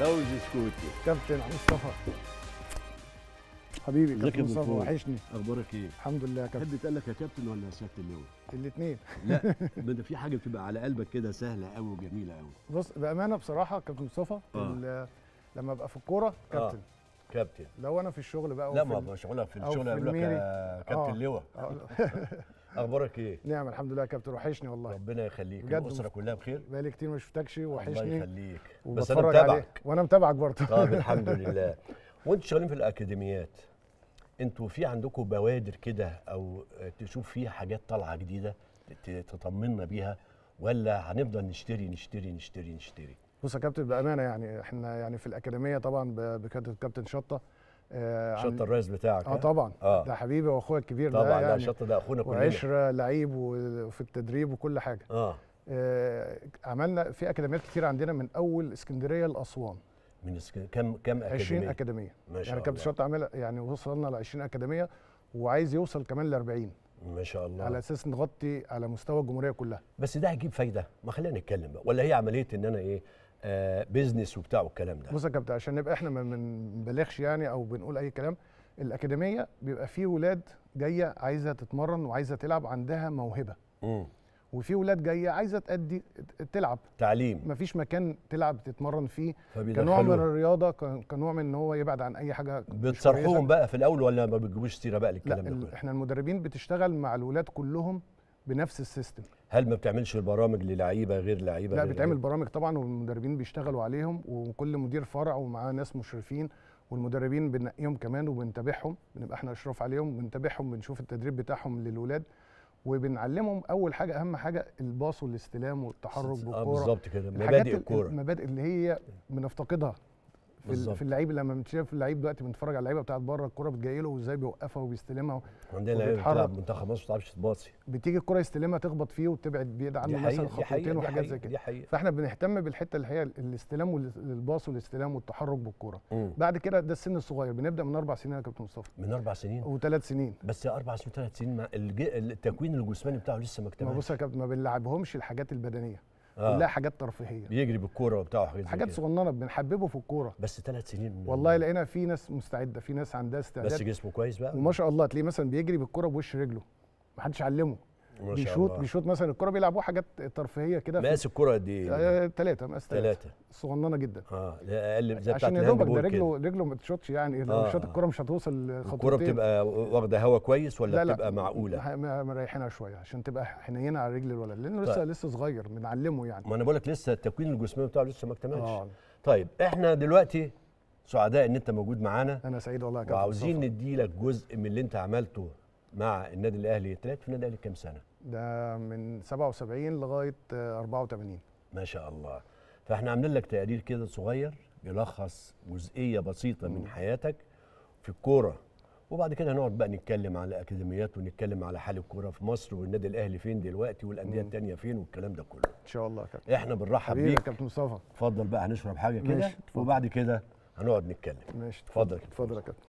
فوز سكوتي كابتن مصطفى حبيبي كابتن مصطفى وحشني اخبارك ايه؟ الحمد لله يا كابتن تحب تقول لك يا كابتن ولا يا سياده اللواء؟ الاثنين لا ده في حاجه بتبقى على قلبك كده سهله قوي وجميله قوي بص بامانه بصراحه كابتن مصطفى آه. لما ابقى في الكوره آه. كابتن آه. كابتن لو انا في الشغل بقى لا ما بشغلها في الشغل اقول لك كابتن آه. لواء آه. اخبارك ايه؟ نعم الحمد لله يا كابتن وحشني والله ربنا يخليك بجد الاسره كلها بخير بقالي كتير ما شفتكش وحشني الله يخليك بس انا متابعك وانا متابعك برضه طب الحمد لله وانتوا شغالين في الاكاديميات انتوا في عندكم بوادر كده او تشوف فيها حاجات طالعه جديده تطمنا بيها ولا هنفضل نشتري نشتري نشتري نشتري بص يا كابتن بامانه يعني احنا يعني في الاكاديميه طبعا بكابتن شطه آه، شط الريس بتاعك اه طبعا آه. ده حبيبي واخويا الكبير طبعا ده يعني لا ده اخونا كلنا وعشره لعيب وفي التدريب وكل حاجه آه. آه عملنا في اكاديميات كتير عندنا من اول اسكندريه لاسوان من اسكندريه كم كم اكاديميه 20 اكاديميه ما شاء يعني كابتن شط عملها يعني وصلنا ل 20 اكاديميه وعايز يوصل كمان ل 40 ما شاء الله على اساس نغطي على مستوى الجمهوريه كلها بس ده هيجيب فايده ما خلينا نتكلم بقى ولا هي عمليه ان انا ايه بيزنس آه، وبتاع والكلام ده بص يا كابتن عشان نبقى احنا ما بنبالغش يعني او بنقول اي كلام الاكاديميه بيبقى في ولاد جايه عايزه تتمرن وعايزه تلعب عندها موهبه امم وفي ولاد جايه عايزه تأدي تلعب تعليم مفيش مكان تلعب تتمرن فيه كنوع من الرياضه كنوع من ان هو يبعد عن اي حاجه بتصرفوهم بقى في الاول ولا ما بتجيبوش سيره بقى للكلام ده احنا المدربين بتشتغل مع الولاد كلهم بنفس السيستم هل ما بتعملش برامج للعيبه غير لعيبه لا غير بتعمل غير. برامج طبعا والمدربين بيشتغلوا عليهم وكل مدير فرع ومعاه ناس مشرفين والمدربين بننقيهم كمان وبنتابعهم بنبقى احنا اشراف عليهم بنتابعهم بنشوف التدريب بتاعهم للولاد وبنعلمهم اول حاجه اهم حاجه الباص والاستلام والتحرك آه، بالكوره اه بالظبط كده مبادئ الكوره المبادئ اللي هي بنفتقدها في, في اللعيب لما بنشوف اللعيب دلوقتي بنتفرج على اللعيبه بتاعت بره الكوره بتجي له وازاي بيوقفها وبيستلمها عندنا لعيبه بتلعب منتخب مصر ما بتعرفش تباصي بتيجي الكوره يستلمها تخبط فيه وتبعد بيد عنه مثلا خطوتين وحاجات زي كده فاحنا بنهتم بالحته اللي هي الاستلام والباص والاستلام والتحرك بالكوره بعد كده ده السن الصغير بنبدا من اربع سنين يا كابتن مصطفى من اربع سنين وثلاث سنين بس اربع سنين وثلاث سنين التكوين الجسماني بتاعه لسه ما اكتملش ما بص يا كابتن ما بنلعبهمش الحاجات البدنيه آه. كلها حاجات ترفيهيه بيجري بالكوره وبتاع وحاجات حاجات صغننه بنحببه في الكوره بس ثلاث سنين والله لقينا في ناس مستعده في ناس عندها استعداد بس جسمه كويس بقى وما شاء الله تلاقيه مثلا بيجري بالكوره بوش رجله ما حدش علمه ما بيشوط بيشوط مثلا الكره بيلعبوها حاجات ترفيهيه كده مقاس الكره قد ايه؟ ثلاثه مقاس ثلاثه صغننه جدا اه لا اقل زي عشان يا دوبك ده رجله رجله ما تشوطش يعني لو آه شاط الكره مش هتوصل خطوتين الكره بتبقى واخده هوا كويس ولا لا لا بتبقى معقوله؟ مريحينها شويه عشان تبقى حنينه على رجل الولد لانه طيب. لسه لسه صغير بنعلمه يعني ما انا بقول لك لسه التكوين الجسماني بتاعه لسه ما اكتملش آه. طيب احنا دلوقتي سعداء ان انت موجود معانا انا سعيد والله يا كابتن وعاوزين ندي لك جزء من اللي انت عملته مع النادي الاهلي لعبت في النادي الاهلي كام سنه ده من 77 لغايه 84 ما شاء الله فاحنا عاملين لك تقرير كده صغير يلخص جزئيه بسيطه من حياتك في الكوره وبعد كده هنقعد بقى نتكلم على الاكاديميات ونتكلم على حال الكوره في مصر والنادي الاهلي فين دلوقتي والانديه الثانيه فين والكلام ده كله ان شاء الله يا كابتن احنا بنرحب بيك يا كابتن مصطفى اتفضل بقى هنشرب حاجه كده وبعد كده هنقعد نتكلم ماشي اتفضل اتفضل يا كابتن